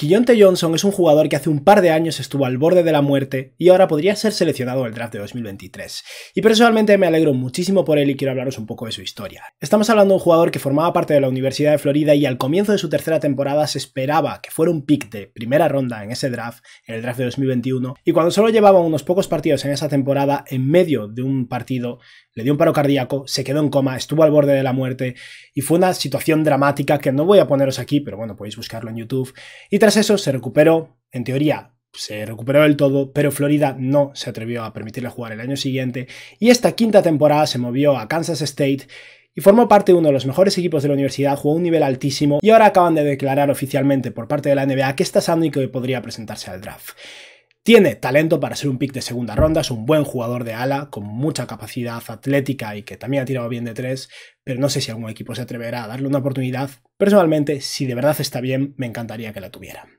Quillonte Johnson es un jugador que hace un par de años estuvo al borde de la muerte y ahora podría ser seleccionado al draft de 2023. Y personalmente me alegro muchísimo por él y quiero hablaros un poco de su historia. Estamos hablando de un jugador que formaba parte de la Universidad de Florida y al comienzo de su tercera temporada se esperaba que fuera un pick de primera ronda en ese draft, en el draft de 2021, y cuando solo llevaba unos pocos partidos en esa temporada, en medio de un partido, le dio un paro cardíaco, se quedó en coma, estuvo al borde de la muerte y fue una situación dramática que no voy a poneros aquí, pero bueno, podéis buscarlo en YouTube. Y tras eso se recuperó, en teoría se recuperó del todo, pero Florida no se atrevió a permitirle jugar el año siguiente y esta quinta temporada se movió a Kansas State y formó parte de uno de los mejores equipos de la universidad, jugó un nivel altísimo y ahora acaban de declarar oficialmente por parte de la NBA que está sano y que podría presentarse al draft. Tiene talento para ser un pick de segunda ronda, es un buen jugador de ala, con mucha capacidad atlética y que también ha tirado bien de tres, pero no sé si algún equipo se atreverá a darle una oportunidad. Personalmente, si de verdad está bien, me encantaría que la tuviera.